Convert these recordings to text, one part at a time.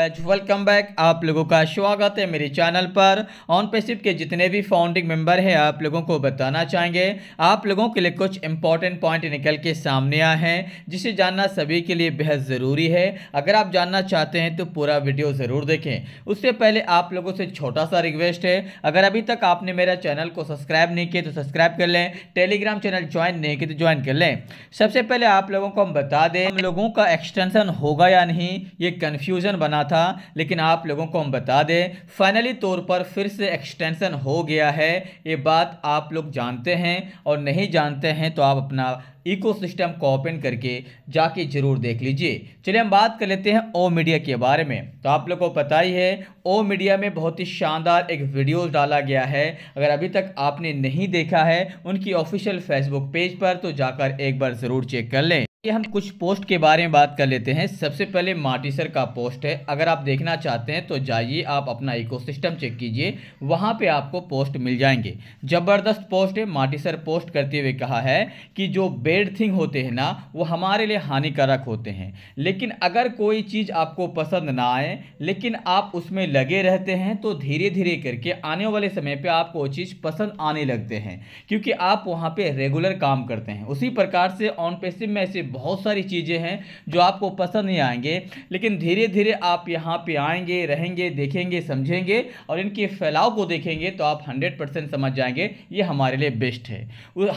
as welcome back आप लोगों का स्वागत है मेरे चैनल पर ऑन पेसिप के जितने भी फाउंडिंग मेंबर हैं आप लोगों को बताना चाहेंगे आप लोगों के लिए कुछ इंपॉर्टेंट पॉइंट निकल के सामने आए हैं जिसे जानना सभी के लिए बेहद ज़रूरी है अगर आप जानना चाहते हैं तो पूरा वीडियो ज़रूर देखें उससे पहले आप लोगों से छोटा सा रिक्वेस्ट है अगर अभी तक आपने मेरा चैनल को सब्सक्राइब नहीं किया तो सब्सक्राइब कर लें टेलीग्राम चैनल ज्वाइन नहीं किया तो ज्वाइन कर लें सबसे पहले आप लोगों को हम बता दें हम लोगों का एक्सटेंसन होगा या नहीं ये कन्फ्यूज़न बनाते था लेकिन आप लोगों को हम बता दें फाइनली तौर पर फिर से एक्सटेंसन हो गया है ये बात आप लोग जानते हैं और नहीं जानते हैं तो आप अपना इकोसिस्टम को ओपन करके जाके ज़रूर देख लीजिए चलिए हम बात कर लेते हैं ओ मीडिया के बारे में तो आप लोगों को पता ही है ओ मीडिया में बहुत ही शानदार एक वीडियो डाला गया है अगर अभी तक आपने नहीं देखा है उनकी ऑफिशियल फेसबुक पेज पर तो जाकर एक बार ज़रूर चेक कर लें ये हम कुछ पोस्ट के बारे में बात कर लेते हैं सबसे पहले माटीसर का पोस्ट है अगर आप देखना चाहते हैं तो जाइए आप अपना इकोसिस्टम चेक कीजिए वहाँ पे आपको पोस्ट मिल जाएंगे ज़बरदस्त पोस्ट है माटीसर पोस्ट करते हुए कहा है कि जो बेड थिंग होते हैं ना वो हमारे लिए हानिकारक होते हैं लेकिन अगर कोई चीज़ आपको पसंद ना आए लेकिन आप उसमें लगे रहते हैं तो धीरे धीरे करके आने वाले समय पर आपको वो चीज़ पसंद आने लगते हैं क्योंकि आप वहाँ पर रेगुलर काम करते हैं उसी प्रकार से ऑन पेसिव में ऐसे बहुत सारी चीज़ें हैं जो आपको पसंद नहीं आएंगे लेकिन धीरे धीरे आप यहाँ पे आएंगे रहेंगे देखेंगे समझेंगे और इनके फैलाव को देखेंगे तो आप हंड्रेड परसेंट समझ जाएंगे ये हमारे लिए बेस्ट है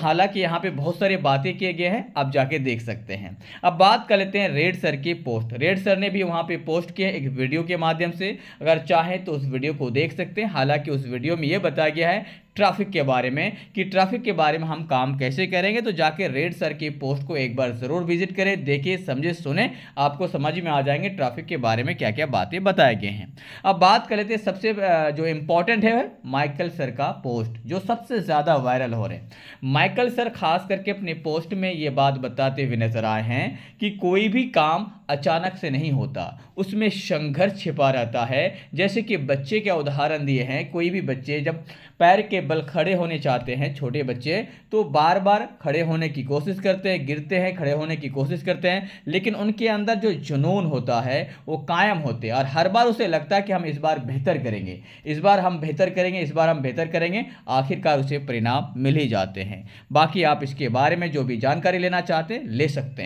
हालांकि यहाँ पर बहुत सारे बातें किए गए हैं आप जाके देख सकते हैं अब बात कर लेते हैं रेड सर की पोस्ट रेड सर ने भी वहाँ पर पोस्ट किए एक वीडियो के माध्यम से अगर चाहें तो उस वीडियो को देख सकते हैं हालांकि उस वीडियो में ये बताया गया है ट्रैफिक के बारे में कि ट्रैफिक के बारे में हम काम कैसे करेंगे तो जाके रेड सर की पोस्ट को एक बार ज़रूर विजिट करें देखिए समझे सुने आपको समझ में आ जाएंगे ट्रैफिक के बारे में क्या क्या बातें बताए गए हैं अब बात कर लेते हैं सबसे जो इम्पोर्टेंट है माइकल सर का पोस्ट जो सबसे ज़्यादा वायरल हो रहे हैं माइकल सर खास करके अपने पोस्ट में ये बात बताते हुए नजर आए हैं कि कोई भी काम अचानक से नहीं होता उसमें संघर्ष छिपा रहता है जैसे कि बच्चे का उदाहरण दिए हैं कोई भी बच्चे जब पैर के बल खड़े होने चाहते हैं छोटे बच्चे तो बार बार खड़े होने की कोशिश करते हैं गिरते हैं खड़े होने की कोशिश करते हैं लेकिन उनके अंदर जो जुनून होता है वो कायम होते हैं और हर बार उसे लगता है कि हम इस बार बेहतर करेंगे इस बार हम बेहतर करेंगे इस बार हम बेहतर करेंगे आखिरकार उसे परिणाम मिल ही जाते हैं बाकी आप इसके बारे में जो भी जानकारी लेना चाहते हैं ले सकते हैं